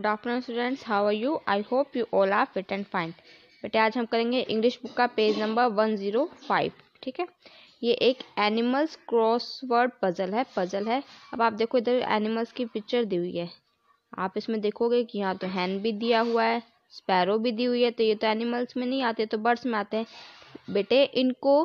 good afternoon students how are you I hope you all are fit and fine बेटे आज हम करेंगे English book का page number one zero five ठीक है ये एक एनिमल्स क्रॉसवर्ड पजल है पजल है अब आप देखो इधर एनिमल्स की पिक्चर दी हुई है आप इसमें देखोगे कि यहाँ तो हैंड भी दिया हुआ है स्पैरो भी दी हुई है तो ये तो एनिमल्स में नहीं आते तो बर्ड्स में आते हैं बेटे इनको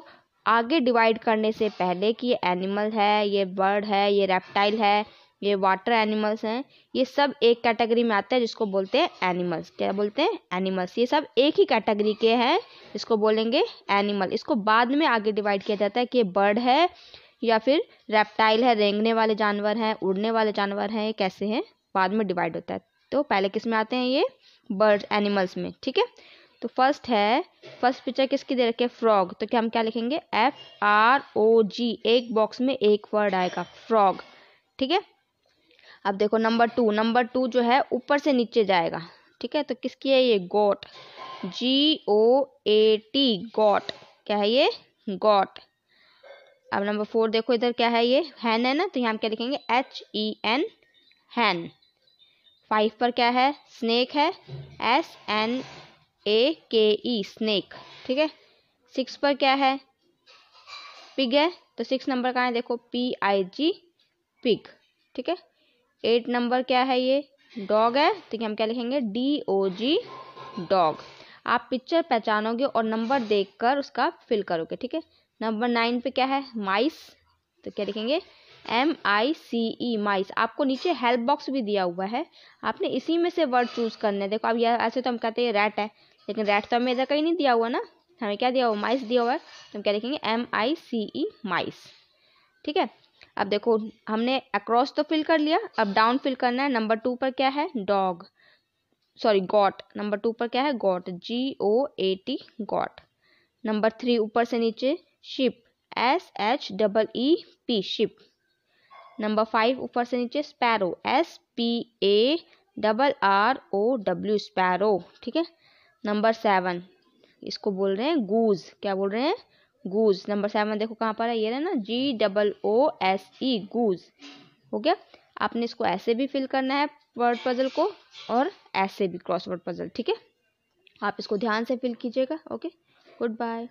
आगे डिवाइड करने से पहले कि ये एनिमल है ये बर्ड है ये रेप्टाइल है ये वाटर एनिमल्स हैं ये सब एक कैटेगरी में आते हैं जिसको बोलते हैं एनिमल्स क्या बोलते हैं एनिमल्स ये सब एक ही कैटेगरी के हैं इसको बोलेंगे एनिमल इसको बाद में आगे डिवाइड किया जाता है कि ये बर्ड है या फिर रेप्टाइल है रेंगने वाले जानवर हैं उड़ने वाले जानवर हैं कैसे हैं बाद में डिवाइड होता है तो पहले किस में आते हैं ये बर्ड एनिमल्स में ठीक है तो फर्स्ट है फर्स्ट पिक्चर किसकी दे रखी है फ्रॉग तो क्या हम क्या लिखेंगे एफ आर ओ जी एक बॉक्स में एक वर्ड आएगा फ्रॉग ठीक है अब देखो नंबर टू नंबर टू जो है ऊपर से नीचे जाएगा ठीक है तो किसकी है ये गोट जी ओ ए टी गोट क्या है ये गोट अब नंबर फोर देखो इधर क्या है ये हैन है ना तो यहाँ हम क्या लिखेंगे H E N hen five पर क्या है स्नेक है एस एन ए के ई स्नेक ठीक है सिक्स पर क्या है पिग है तो सिक्स नंबर का है देखो पी आई जी पिग ठीक है एट नंबर क्या है ये डॉग है तो हम क्या लिखेंगे डी ओ जी डॉग आप पिक्चर पहचानोगे और नंबर देखकर उसका फिल करोगे ठीक है नंबर नाइन पे क्या है माइस तो क्या लिखेंगे एम आई सी ई माइस आपको नीचे हेल्प बॉक्स भी दिया हुआ है आपने इसी में से वर्ड चूज करने है देखो अब यह ऐसे तो हम कहते हैं रैट है लेकिन रैट तो हमें इधर कहीं नहीं दिया हुआ ना हमें क्या दिया हुआ माइस दिया हुआ है तो हम क्या लिखेंगे एम आई सी ई माइस ठीक है अब देखो हमने अक्रॉस तो फिल कर लिया अब डाउन फिल करना है नंबर टू पर क्या है dog sorry goat number two पर क्या है goat G O A T goat number three ऊपर से नीचे ship S H double E P ship number five ऊपर से नीचे sparrow S P A double R O W sparrow ठीक है नंबर सेवन इसको बोल रहे हैं गूज क्या बोल रहे हैं गूज नंबर सेवन देखो कहाँ पर है ये ना जी डबल ओ एस ई गूज हो गया आपने इसको ऐसे भी फिल करना है वर्ड पजल को और ऐसे भी क्रॉसवर्ड पजल ठीक है आप इसको ध्यान से फिल कीजिएगा ओके गुड बाय